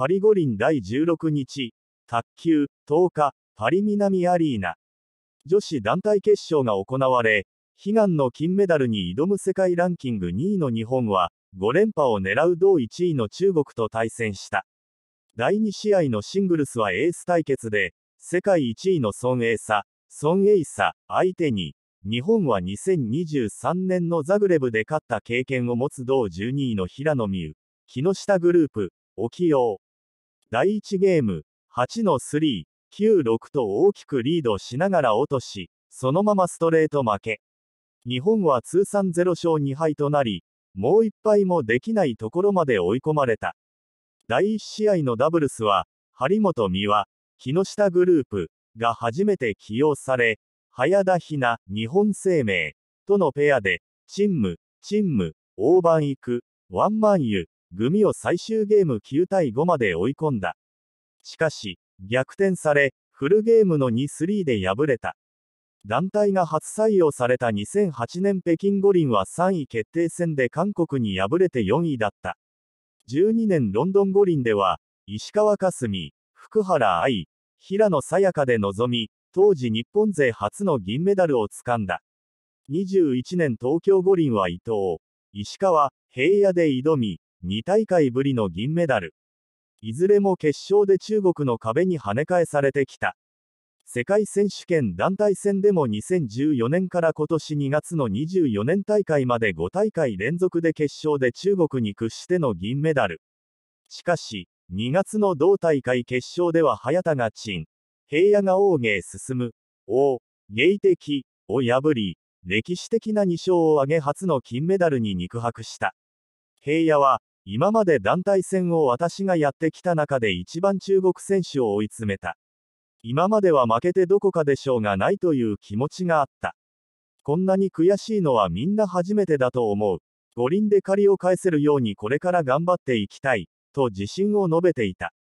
パリ五輪第16日、卓球、10日、パリ南アリーナ。女子団体決勝が行われ、悲願の金メダルに挑む世界ランキング2位の日本は、5連覇を狙う同1位の中国と対戦した。第2試合のシングルスはエース対決で、世界1位の孫エイサ、孫エイサ相手に、日本は2023年のザグレブで勝った経験を持つ同12位の平野美宇、木下グループ、沖陽、第1ゲーム、8の3、9、6と大きくリードしながら落とし、そのままストレート負け。日本は通算0勝2敗となり、もう1敗もできないところまで追い込まれた。第1試合のダブルスは、張本美和、木下グループが初めて起用され、早田ひな、日本生命とのペアで、チンム、チンム、大番行く、ワンマンユ、グミを最終ゲーム9対5まで追い込んだ。しかし、逆転され、フルゲームの2-3で敗れた。団体が初採用された2008年北京五輪は3位決定戦で韓国に敗れて4位だった。12年ロンドン五輪では、石川佳純、福原愛、平野早やかで臨み、当時日本勢初の銀メダルをつかんだ。21年東京五輪は伊藤、石川、平野で挑み、2大会ぶりの銀メダル。いずれも決勝で中国の壁に跳ね返されてきた。世界選手権団体戦でも2014年から今年2月の24年大会まで5大会連続で決勝で中国に屈しての銀メダル。しかし、2月の同大会決勝では早田が陳、平野が王芸進む、王、芸的を破り、歴史的な2勝を挙げ初の金メダルに肉薄した。平野は、今まで団体戦を私がやってきた中で一番中国選手を追い詰めた。今までは負けてどこかでしょうがないという気持ちがあった。こんなに悔しいのはみんな初めてだと思う。五輪で借りを返せるようにこれから頑張っていきたい、と自信を述べていた。